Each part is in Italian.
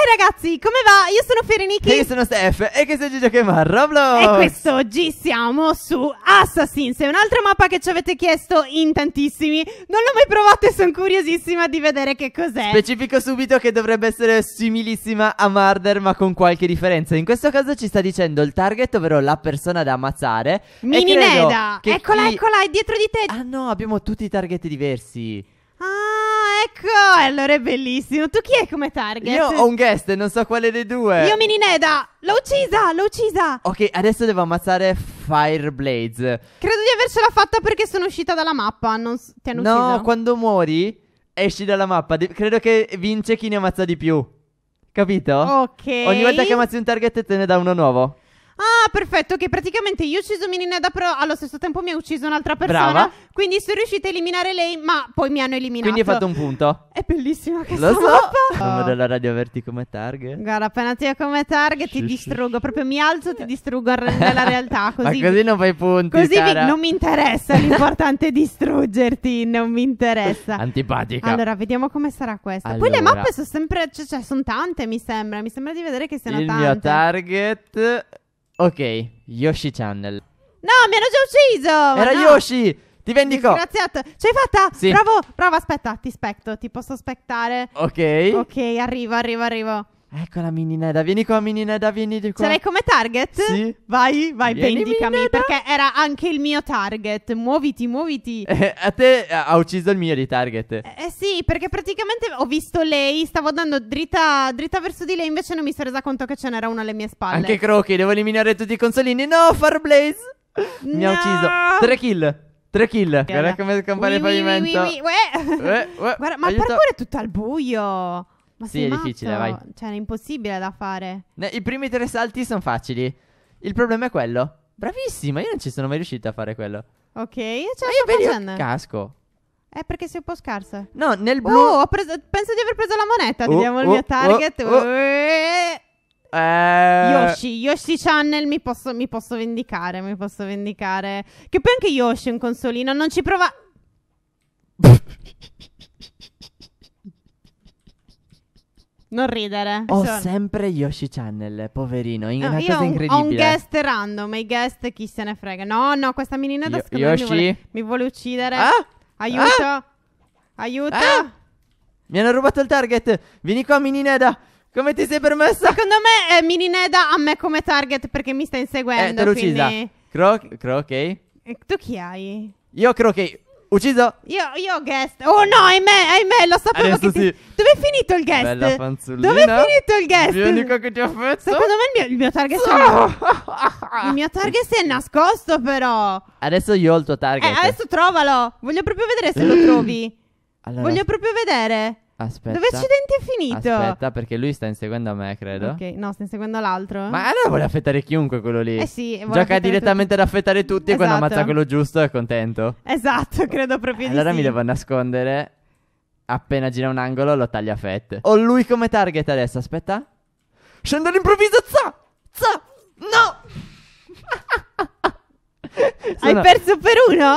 Hey ragazzi, come va? Io sono Ferenichi. E io sono Steph. E che sei Gigi che va Roblox. E quest'oggi siamo su Assassins. È un'altra mappa che ci avete chiesto in tantissimi. Non l'ho mai provata e sono curiosissima di vedere che cos'è. Specifico subito che dovrebbe essere similissima a Murder, ma con qualche differenza. In questo caso ci sta dicendo il target, ovvero la persona da ammazzare. Mini Neda. Eccola, chi... eccola, è dietro di te. Ah no, abbiamo tutti i target diversi. Ecco, allora è bellissimo. Tu chi è come target? Io ho un guest, non so quale dei due. Io mini Neda, l'ho uccisa, l'ho uccisa. Ok, adesso devo ammazzare Fireblades. Credo di avercela fatta perché sono uscita dalla mappa, non s- ti hanno no, uccisa. No, quando muori esci dalla mappa. De- credo che vince chi ne ammazza di più. Capito? Ok. Ogni volta che ammazzi un target te ne dà uno nuovo. Ah, perfetto, che praticamente io ho ucciso Minineda, però allo stesso tempo mi ha ucciso un'altra persona. Brava. Quindi sono riuscita a eliminare lei, ma poi mi hanno eliminato. Quindi hai fatto un punto. È bellissima questa Lo so. mappa. Come della radio averti come target. Guarda, appena ti ho come target ti distruggo, proprio mi alzo ti distruggo nella realtà. Così, ma così non fai punti, Così vi- non mi interessa, l'importante è distruggerti, non mi interessa. Antipatica. Allora, vediamo come sarà questa. Poi le mappe sono sempre, cioè, cioè, sono tante mi sembra, mi sembra di vedere che siano Il tante. mio target Ok, Yoshi Channel. No, mi hanno già ucciso! Era no. Yoshi! Ti vendico! Disgraziato! Ce l'hai fatta? Sì. Bravo, bravo, aspetta, ti specto, ti posso aspettare. Ok. Ok, arrivo, arrivo, arrivo. Eccola Neda, vieni qua mini Neda, vieni di qua. Ce l'hai come target? Sì. Vai, vai, vieni, vendicami, Minineda. perché era anche il mio target. Muoviti, muoviti. Eh, a te ha ucciso il mio di target. Eh, eh, sì, perché praticamente ho visto lei, stavo andando dritta, dritta verso di lei, invece non mi sono resa conto che ce n'era una alle mie spalle. Anche Croki, devo eliminare tutti i consolini. No, Farblaze! No. Mi ha ucciso. Tre kill. Tre kill. Guarda come scompare il pavimento. Guarda, ma il parkour è tutto al buio. Ma sì, è difficile, vai. Cioè, è impossibile da fare. Ne- I primi tre salti sono facili. Il problema è quello. Bravissima, io non ci sono mai riuscita a fare quello. Ok, e ce la sto io facendo. casco. È perché sei un po' scarsa. No, nel blu. Oh, ho preso- penso di aver preso la moneta. Oh, Vediamo il mio oh, oh, target. oh, oh. Eh. Eh... Yoshi, Yoshi Channel mi posso, mi posso vendicare, mi posso vendicare. Che poi anche Yoshi è un consolino, non ci prova... Non ridere. Ho Sono... sempre Yoshi Channel, poverino. In- no, una cosa incredibile. Ho un guest random. i guest chi se ne frega. No, no, questa minina da Yo- Yoshi? Mi vuole, mi vuole, uccidere. Ah? Aiuto! Ah? Aiuto! Ah? Mi hanno rubato il target. Vieni qua, Minineda. Come ti sei permessa? Secondo me, eh, Minineda ha me come target perché mi sta inseguendo. Eh, te l'ho quindi... uccisa. Cro- Crokey? Okay. Tu chi hai? Io Crokey. Ucciso! Io, io guest. Oh no, ahimè, ahimè, lo sapevo Adesso che sì. ti... Dove è finito il guest? Bella panzullina. Dove è finito il guest? L'unico che ti ho fatto. Secondo me il mio, il mio target si è... il mio target si è nascosto però. Adesso io ho il tuo target. Eh, adesso trovalo. Voglio proprio vedere se lo trovi. Allora. Voglio proprio vedere. Aspetta. Dove accidenti è finito? Aspetta, perché lui sta inseguendo me, credo. Ok, no, sta inseguendo l'altro. Ma allora vuole affettare chiunque quello lì. Eh sì, Gioca direttamente tutti. ad affettare tutti esatto. e quando esatto. ammazza quello giusto è contento. Esatto, credo proprio eh, di sì. Allora mi devo nascondere. Appena gira un angolo lo taglia a fette. Ho oh, lui come target adesso, aspetta. Scende all'improvviso, za! Za! No! Hai perso per uno?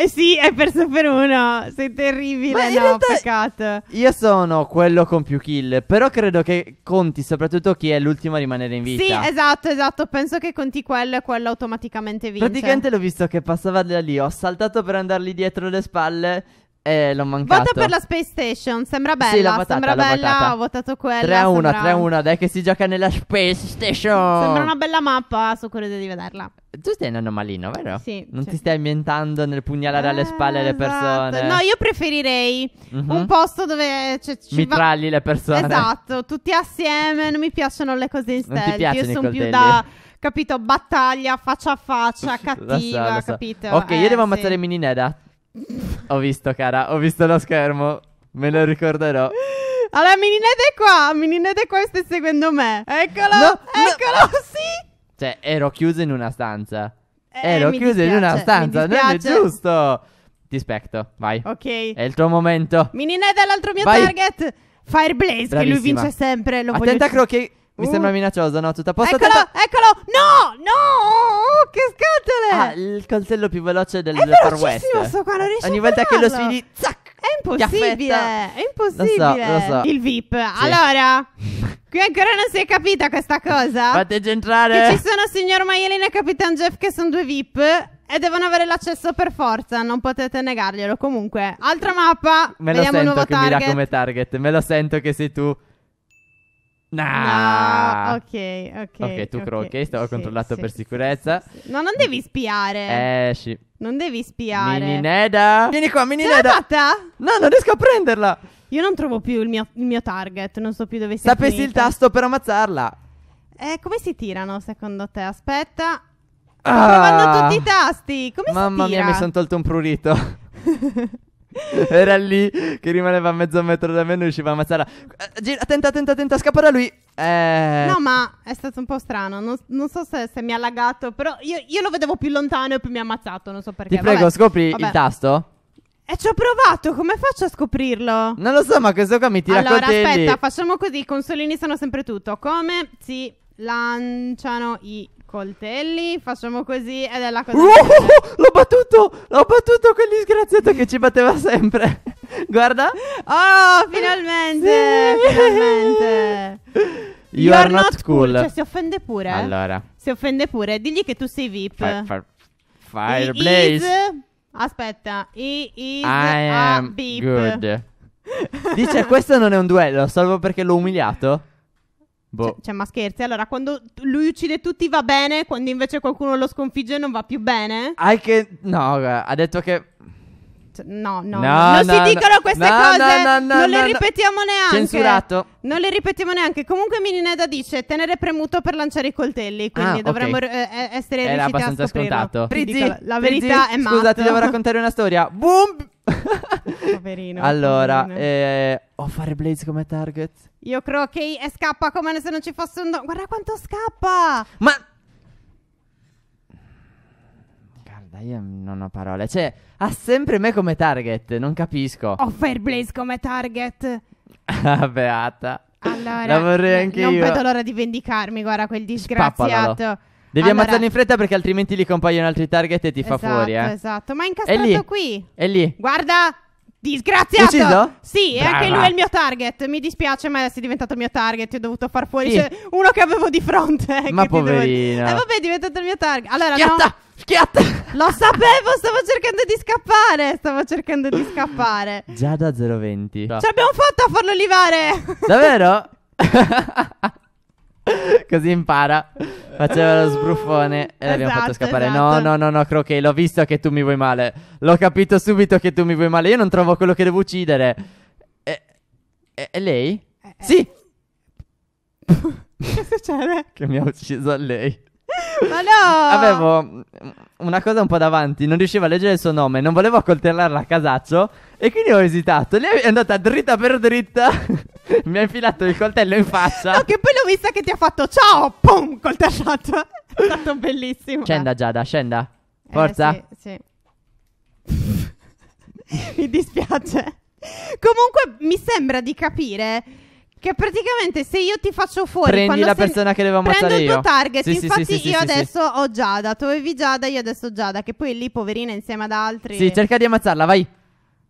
Eh sì, hai perso per uno. Sei terribile. Ma no, peccato. Io sono quello con più kill. Però credo che conti soprattutto chi è l'ultimo a rimanere in vita. Sì, esatto, esatto. Penso che conti quello e quello automaticamente vince. Praticamente l'ho visto che passava da lì. Ho saltato per andargli dietro le spalle. Eh, l'ho mancato. Vota per la Space Station, sembra bella. Sì, l'ho votata, sembra l'ho bella, votata. ho votato quella. 3 1, sembra... 3 1, dai che si gioca nella Space Station. Sembra una bella mappa, sono curiosa di vederla. Tu stai in anomalino, vero? Sì. Non cioè... ti stai ambientando nel pugnalare eh, alle spalle le esatto. persone. No, io preferirei mm-hmm. un posto dove cioè, ci mitralli va... le persone. Esatto, tutti assieme, non mi piacciono le cose in stealth. Io sono più da capito, battaglia faccia a faccia, cattiva, so, so. capito? Ok, eh, io devo ammazzare sì. Minineda. Ho visto, cara, ho visto lo schermo. Me lo ricorderò. Allora, Mininete è qua, Mininete è qua e sta seguendo me. Eccolo, no, eccolo, no. sì. Cioè, ero chiuso in una stanza. Eh, ero chiuso in una stanza, non è giusto. Ti aspetto, vai. Ok. È il tuo momento. Mininete è l'altro mio vai. target. Fireblaze, che lui vince sempre. Lo Attenta, voglio... Croc, che uh. mi sembra uh. minaccioso, no? Tutto a posto. Eccolo, attenta... eccolo. No, no che scatole! Ah, il coltello più veloce del È Far West. so qua, non riesco Ogni a volta che lo sfidi, zac! È impossibile, è impossibile. Lo so, lo so. Il VIP. Allora, qui ancora non si è capita questa cosa. Fateci entrare. Che ci sono signor Maielin e Capitan Jeff che sono due VIP e devono avere l'accesso per forza, non potete negarglielo comunque. Altra mappa, Me lo vediamo il sento nuovo che mi dà come target. Me lo sento che sei tu. Nah. No, ok, ok. Ok, tu okay, croquet, stavo sì, controllato sì, per sicurezza. Sì, no, non devi spiare. Eh, sì. Non devi spiare. Mini Vieni qua, Mini Ce Neda. fatta? No, non riesco a prenderla. Io non trovo più il mio, il mio target, non so più dove sia Sapessi finita. il tasto per ammazzarla. Eh, come si tirano secondo te? Aspetta. Ah, Vanno tutti i tasti. Come Mamma si tira? Mamma mia, mi sono tolto un prurito. Era lì che rimaneva a mezzo metro da me e non riusciva a ammazzarla. Eh, gira, attenta, attenta, attenta, scappa da lui. Eh... No, ma è stato un po' strano. Non, non so se, se, mi ha lagato, però io, io, lo vedevo più lontano e più mi ha ammazzato. Non so perché. Ti prego, vabbè, scopri vabbè. il tasto. E eh, ci ho provato, come faccio a scoprirlo? Non lo so, ma questo qua mi tira Allora, aspetta, facciamo così, i consolini sono sempre tutto. Come si lanciano i coltelli, facciamo così ed è la cosa. Uh, uh, l'ho battuto! L'ho battuto quel disgraziato che ci batteva sempre. Guarda. Oh, finalmente! Sì. Finalmente! You, you are, are, not, cool. cool. Cioè, si offende pure. Eh? Allora. Si offende pure. Digli che tu sei VIP. Fire, fire, fireblaze. Is... Aspetta. I is I am VIP. good. Dice questo non è un duello, salvo perché l'ho umiliato. Boh. Cioè, cioè, ma scherzi, allora quando lui uccide tutti va bene, quando invece qualcuno lo sconfigge non va più bene? che... No, ha detto che... Cioè, no, no, no, non no, si dicono queste no, cose, non le ripetiamo neanche. Censurato. Non le ripetiamo neanche. Comunque Minineda dice tenere premuto per lanciare i coltelli, ah, quindi ah, dovremmo okay. Eh, r- eh, essere Era riusciti a scoprirlo. Era abbastanza scontato. Prizzi, la verità Prizzi, è matta. Scusate, devo raccontare una storia. Boom! Poverino. allora, poverino. Eh, ho oh, Fireblaze come target. Io credo che scappa come se non ci fosse un... Do- Guarda quanto scappa! Ma... Guarda, io non ho parole. Cioè, ha sempre me come target, non capisco. Ho Blaze come target. Beata. Allora, la vorrei anche non io. Non vedo l'ora di vendicarmi, guarda quel disgraziato. Spappalalo. Devi allora... ammazzarli in fretta perché altrimenti li compaiono altri target e ti esatto, fa fuori, eh. Esatto, ma è incastrato è lì. qui. È lì. Guarda, Disgraziato! Ucciso? Sì, Brava. e anche lui è il mio target. Mi dispiace, ma è diventato il mio target. ho dovuto far fuori sì. cioè, uno che avevo di fronte. Ma poverino. Devo... Eh, vabbè, è diventato il mio target. Allora, schiatta! No. Schiatta! Lo sapevo, stavo cercando di scappare. Stavo cercando di scappare. Già da 0,20. Ce l'abbiamo fatto a farlo levare. Davvero? Così impara. Faceva lo sbruffone e l'abbiamo fatto esatto, scappare. Esatto. No, no, no, no, Croquet, l'ho visto che tu mi vuoi male. L'ho capito subito che tu mi vuoi male. Io non trovo quello che devo uccidere. E, e, e lei? Eh, eh. sì. che succede? Che mi ha ucciso lei. Ma no! Avevo una cosa un po' davanti, non riuscivo a leggere il suo nome, non volevo accoltellarla a casaccio e quindi ho esitato. Lei è andata dritta per dritta mi ha infilato il coltello in faccia. No, che poi l'ho vista che ti ha fatto ciao, pum, col tasciato. È stato bellissimo. Scenda eh, Giada, scenda. Forza. Eh, sì, sì. mi dispiace. Comunque mi sembra di capire che praticamente se io ti faccio fuori Prendi la persona che devo ammazzare Prendo il tuo target sì, Infatti sì, sì, io adesso ho Giada Tu avevi Giada Io adesso ho Giada Che poi lì poverina insieme ad altri Sì cerca di ammazzarla vai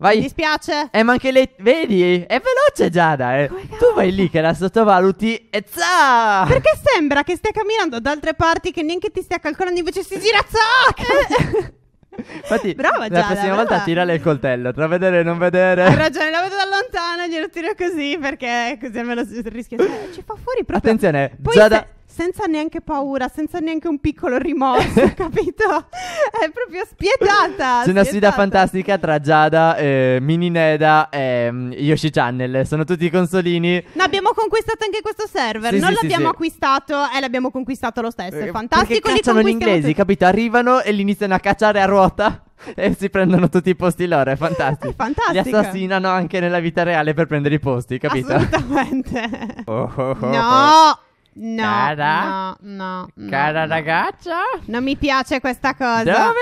Vai. Mi dispiace. Eh, ma anche lei. Vedi? È veloce Giada. Eh. Tu vai lì che la sottovaluti e za! Perché sembra che stia camminando da altre parti che neanche ti stia calcolando, invece si gira zac! Infatti, brava, Giada, la prossima brava. volta tirale il coltello tra vedere e non vedere. Hai ragione, la vedo da lontano, glielo tiro così perché così almeno si rischia. Cioè, ci fa fuori proprio. Attenzione, Poi Giada. Se senza neanche paura, senza neanche un piccolo rimorso, capito? È proprio spietata. C'è una sfida fantastica tra Giada, eh, Mini Neda e mm, Yoshi Channel. Sono tutti i consolini. No, abbiamo conquistato anche questo server. Sì, non sì, l'abbiamo sì, acquistato e l'abbiamo conquistato lo stesso. È eh, fantastico. Perché cacciano gli inglesi, tutti. capito? Arrivano e li iniziano a cacciare a ruota e si prendono tutti i posti loro, è fantastico. È eh, fantastico. Li assassinano anche nella vita reale per prendere i posti, capito? Assolutamente. Oh, oh, oh, oh, no! No, cara, no, no, cara no, ragazza, non mi piace questa cosa. Dove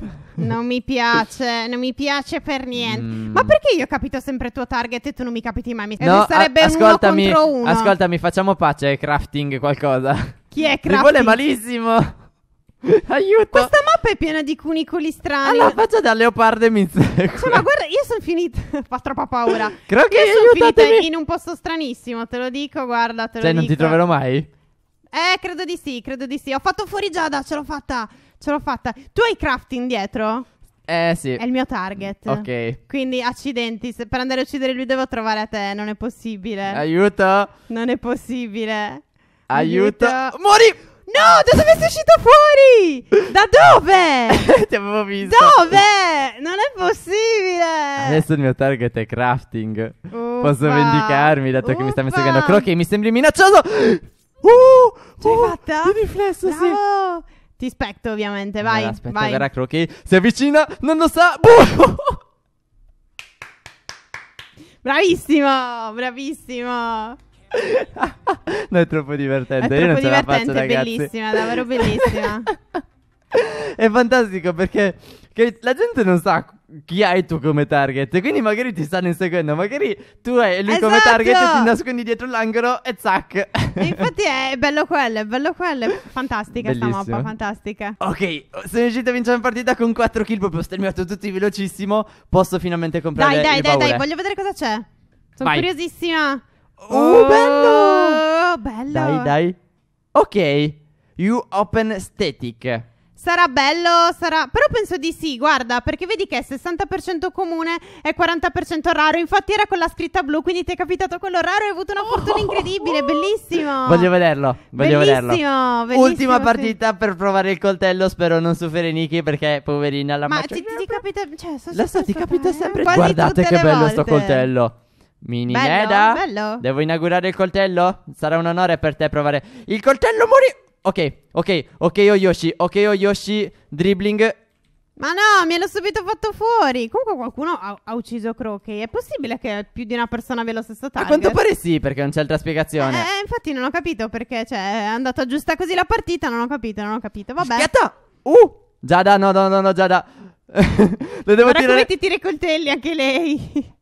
sei? Non mi piace, non mi piace per niente. Mm. Ma perché io capito sempre il tuo target e tu non mi capiti mai? Mi no, sarebbe ascoltami, uno contro uno. Ascoltami, facciamo pace crafting qualcosa. Chi è crafting? Mi vuole malissimo. Aiuto! Questa mappa è piena di cunicoli strani. Alla faccia da leopardo e Insomma, cioè, ma guarda, io sono finita. Fa troppa paura. Credo che io sono finita in un posto stranissimo, te lo dico, guarda. Te lo cioè, lo non ti troverò mai? Eh, credo di sì, credo di sì. Ho fatto fuori Giada, ce l'ho fatta. Ce l'ho fatta. Tu hai crafting dietro? Eh sì. È il mio target. Ok. Quindi accidenti, se per andare a uccidere lui devo trovare a te, non è possibile. Aiuto! Non è possibile. Aiuto! Aiuto. Mori! No, da dove sei uscito fuori? Da dove? Ti avevo visto. Dove? Non è possibile. Adesso il mio target è crafting. Uffa. Posso vendicarmi dato Uffa. che mi sta inseguendo Crocky mi sembri minaccioso. Uh! Oh, Ce l'hai uh, oh, fatta? Di riflesso, Bravo. sì. Ti aspetto, ovviamente, vai. Allora, aspetta, vai. verrà Crocky. Si avvicina, non lo sa. Boh! Bravissimo, bravissimo no, è troppo divertente. È troppo divertente, faccio, è bellissima, davvero bellissima. è fantastico perché la gente non sa chi hai tu come target. Quindi magari ti stanno inseguendo, magari tu hai lui esatto! come target, e ti nascondi dietro l'angolo e zac. E infatti è bello quello, è bello quello. È fantastica Bellissimo. sta mappa, fantastica. Ok, sono riuscito a vincere una partita con 4 kill, proprio sterminato tutti velocissimo. Posso finalmente comprare Dai, dai, dai, dai, voglio vedere cosa c'è. Sono Vai. curiosissima. Oh, oh, bello! bello! Dai, dai. Ok, you open static. Sarà bello, sarà... Però penso di sì, guarda, perché vedi che è 60% comune e 40% raro. Infatti era con la scritta blu, quindi ti è capitato quello raro e hai avuto una fortuna oh. incredibile, bellissimo. Voglio vederlo, voglio bellissimo, vederlo. Bellissimo, Ultima sì. partita per provare il coltello, spero non superi Niki perché poverina la Ma ti, ti, capita... Cioè, so, la so, so, ti capita sempre... Quasi Guardate che bello volte. sto coltello. Mini bello, Neda, bello. devo inaugurare il coltello? Sarà un onore per te provare il coltello morì. Ok, ok, ok, Oyoshi, ok, Oyoshi, dribbling. Ma no, me l'ho subito fatto fuori. Comunque qualcuno ha, ha ucciso Croquet. È possibile che più di una persona abbia lo stesso target? A quanto pare sì, perché non c'è altra spiegazione. Eh, eh, infatti non ho capito perché, cioè, è andata giusta così la partita, non ho capito, non ho capito. Vabbè. Schietta! Uh! Giada, no, no, no, no, Giada. Le devo Guarda tirare... come ti tira i coltelli anche lei.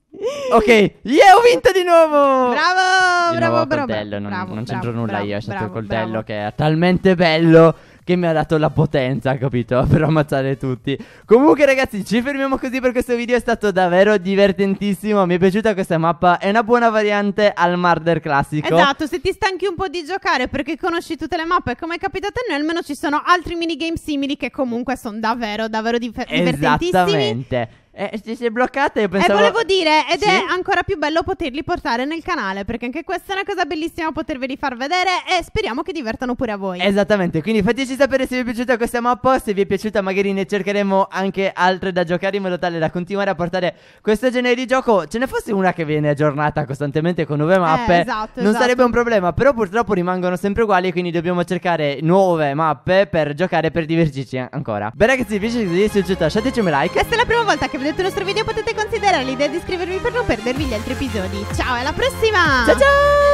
Ok, yeah, ho vinto di nuovo! Bravo, di bravo, nuovo bravo, Non, bravo, non c'entro bravo, nulla io, c'entro il coltello bravo. che era talmente bello che mi ha dato la potenza, capito? Per ammazzare tutti. Comunque ragazzi, ci fermiamo così per questo video, è stato davvero divertentissimo, mi è piaciuta questa mappa, è una buona variante al Murder classico. Esatto, se ti stanchi un po' di giocare perché conosci tutte le mappe, come è capitato a noi, almeno ci sono altri minigame simili che comunque sono davvero, davvero diver- divertentissimi. Esattamente. Eh, ti sei bloccata e pensavo... E eh, volevo dire, ed sì? è ancora più bello poterli portare nel canale, perché anche questa è una cosa bellissima poterveli far vedere e speriamo che divertano pure a voi. Esattamente, quindi fateci sapere se vi è piaciuta questa mappa, se vi è piaciuta magari ne cercheremo anche altre da giocare in modo tale da continuare a portare questo genere di gioco. Ce ne fosse una che viene aggiornata costantemente con nuove mappe, eh, esatto, non esatto. sarebbe un problema, però purtroppo rimangono sempre uguali, quindi dobbiamo cercare nuove mappe per giocare per divertirci ancora. Beh ragazzi, vi se vi è piaciuta lasciateci un like. Questa è la prima volta che vedete vedete il nostro video potete considerare l'idea di iscrivervi per non perdervi gli altri episodi. Ciao, alla prossima! Ciao ciao!